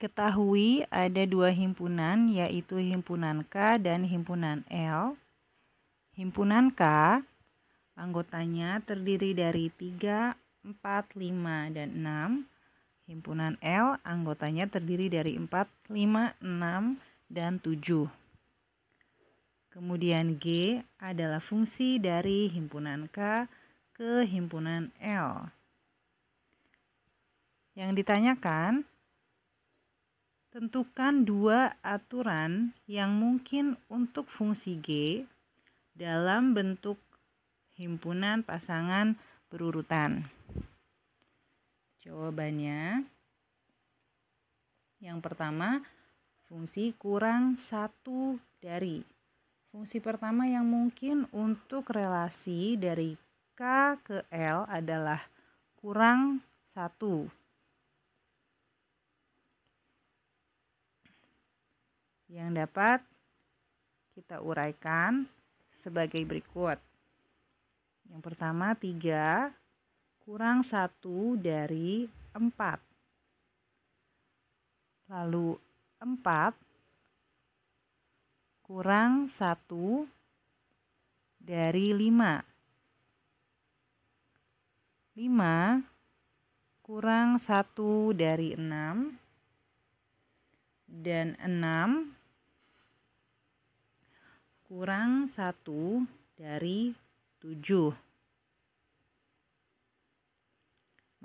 Ketahui ada dua himpunan yaitu himpunan K dan himpunan L. Himpunan K anggotanya terdiri dari 3, 4, 5, dan 6. Himpunan L anggotanya terdiri dari 4, 5, 6, dan 7. Kemudian G adalah fungsi dari himpunan K ke himpunan L. Yang ditanyakan, Tentukan dua aturan yang mungkin untuk fungsi G dalam bentuk himpunan pasangan berurutan. Jawabannya yang pertama, fungsi kurang satu dari. Fungsi pertama yang mungkin untuk relasi dari K ke L adalah kurang satu yang dapat kita uraikan sebagai berikut. Yang pertama 3 kurang 1 dari 4. Lalu 4 kurang 1 dari 5. 5 kurang 1 dari 6 dan 6 kurang 1 dari 7.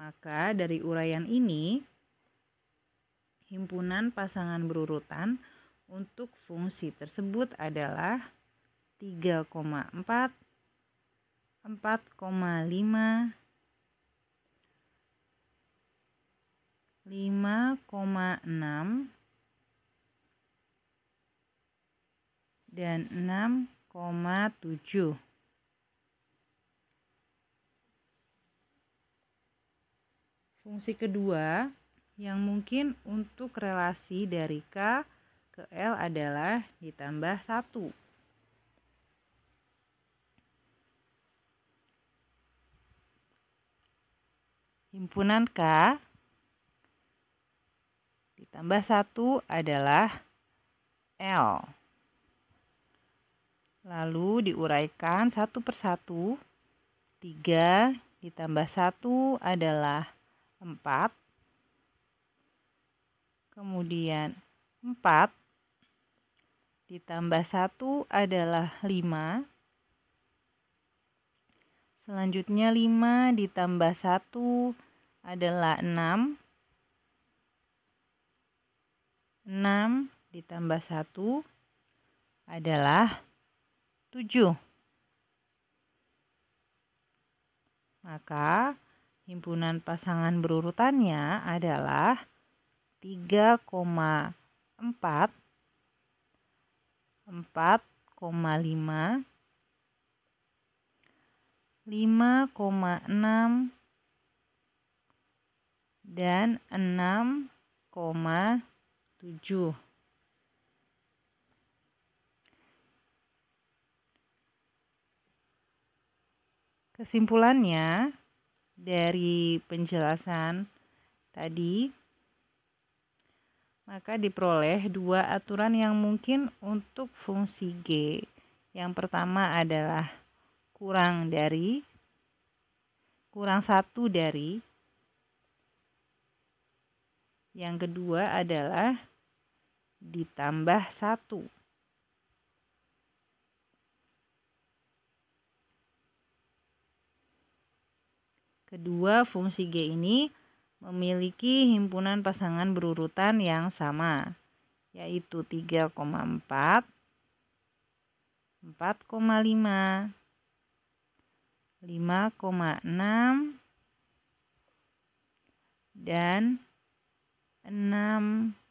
Maka dari uraian ini, himpunan pasangan berurutan untuk fungsi tersebut adalah 3,4, 4,5, 5,6, dan 6,7. Fungsi kedua yang mungkin untuk relasi dari K ke L adalah ditambah 1. Himpunan K ditambah 1 adalah L lalu diuraikan satu persatu. tiga ditambah satu adalah empat Kemudian empat ditambah satu adalah lima Selanjutnya lima ditambah satu adalah enam enam ditambah satu adalah 7. Maka himpunan pasangan berurutannya adalah 3,4 4,5 5,6 dan 6,7. Kesimpulannya dari penjelasan tadi maka diperoleh dua aturan yang mungkin untuk fungsi G. Yang pertama adalah kurang dari kurang satu dari yang kedua adalah ditambah satu. Kedua, fungsi G ini memiliki himpunan pasangan berurutan yang sama, yaitu 3,4, 4,5, 5,6, dan 6,7.